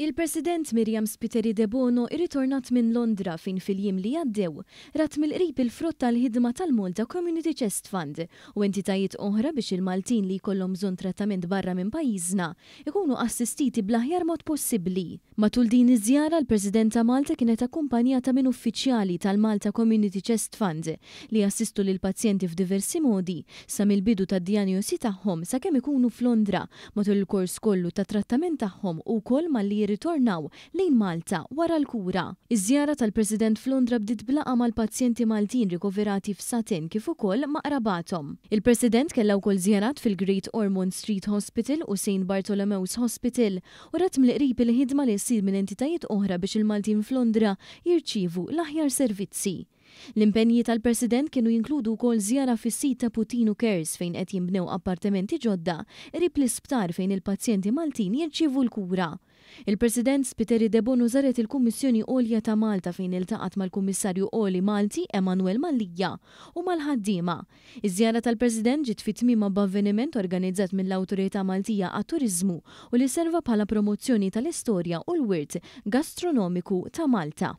Il-President Miriam Spiteri de Bono irritornat minn Londra fin fil-jim li jaddew, rat mill-qrib il-frott tal-ħidma tal-Malta Community Chest Fund u entitajiet oħra biex il-Maltin li kollom zon trattament barra minn pajizna ikunu assistiti blaħjar mod possibbli. Matul din iż-żjara l-President ta' Malta kienet akkumpanjata minn uffiċjali tal-Malta Community Chest Fund li assistu lil pazjenti f'diversi modi sa mill-bidu ta' dijanjosi tagħhom sakemm ikunu f'Londra matul il-kors kollu ta' trattament tagħhom u kol mal-li jirritornaw lejn Malta wara l-kura. Iż-żjara tal-President Flondra bdiet blaqa mal-pazjenti Maltin rikoverati f'Satin kif ukoll ma' Il-President kellha wkoll żjarat fil-Great Ormond Street Hospital u St. Bartholomew's Hospital u rat mill-qrib il-ħidma li ssir minn entitajiet oħra biex il-Maltin Flondra jirċivu l-aħjar servizzi. L-impenji tal-President kienu jinkludu kol zjara fis sit ta' Putinu Kers fejn qed jimbnew appartamenti ġodda, rib l-isptar fejn il-pazjenti Maltin jirċivu l-kura. Il-President Spiteri Debonu zaret il-Kummissjoni Olja ta' Malta fejn iltaqat mal-Kummissarju Oli Malti Emanuel Mallija u mal-ħaddima. Iż-żjara tal-President ġiet fit-tmima b'avveniment organizzat mill-Awtorità Maltija għat-Turizmu u li serva bħala promozzjoni tal-istorja u l-wirt gastronomiku ta' Malta.